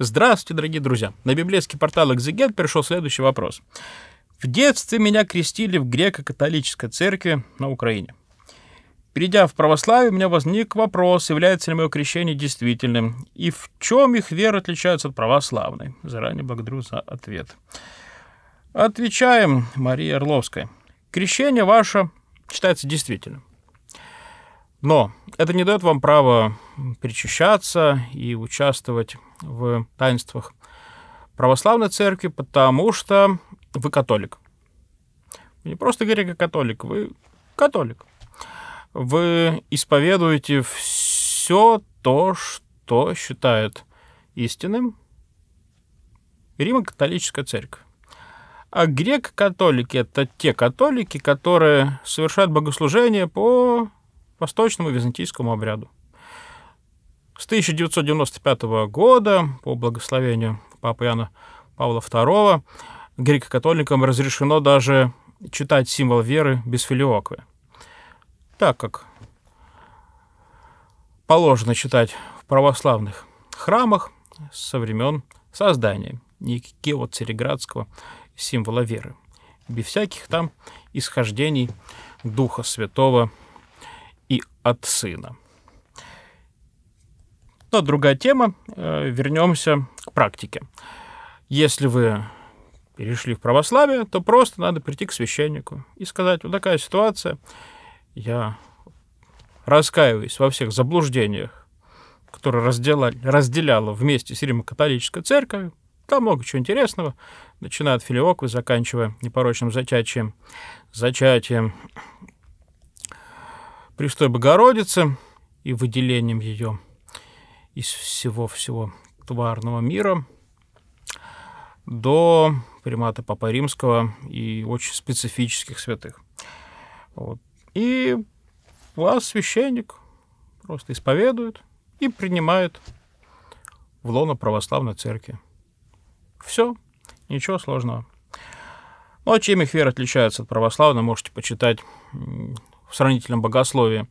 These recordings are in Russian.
Здравствуйте, дорогие друзья! На библейский портал «Экзегет» пришел следующий вопрос. В детстве меня крестили в греко-католической церкви на Украине. Перейдя в православие, у меня возник вопрос, является ли мое крещение действительным, и в чем их вера отличается от православной. Заранее благодарю за ответ. Отвечаем Мария Орловская. Крещение ваше считается действительным. Но это не дает вам права причащаться и участвовать в таинствах православной церкви, потому что вы католик. Вы не просто греко-католик, вы католик. Вы исповедуете все то, что считает истинным Римо-католическая церковь. А грек-католики – это те католики, которые совершают богослужение по восточному византийскому обряду. С 1995 года, по благословению Папы Иоанна Павла II, греко-католикам разрешено даже читать символ веры без филиоквы, так как положено читать в православных храмах со времен создания Никео Цереградского символа веры, без всяких там исхождений Духа Святого и от Сына. Но другая тема. Э, вернемся к практике. Если вы перешли в православие, то просто надо прийти к священнику и сказать, вот такая ситуация, я раскаиваюсь во всех заблуждениях, которые разделяла, разделяла вместе с Римо-католической церковью, там много чего интересного, начиная от филиоквы, заканчивая непорочным зачатием, зачатием Престой Богородицы и выделением ее из всего-всего тварного мира до примата Папа Римского и очень специфических святых. Вот. И вас священник просто исповедует и принимает в лоно православной церкви. Все, ничего сложного. Ну, а чем их вера отличается от православной, можете почитать в сравнительном богословии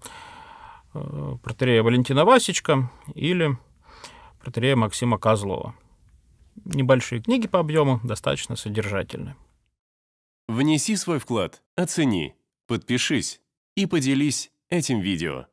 Э, протерея Валентина Васечка или протерея Максима Козлова. Небольшие книги по объему, достаточно содержательные. Внеси свой вклад, оцени, подпишись и поделись этим видео.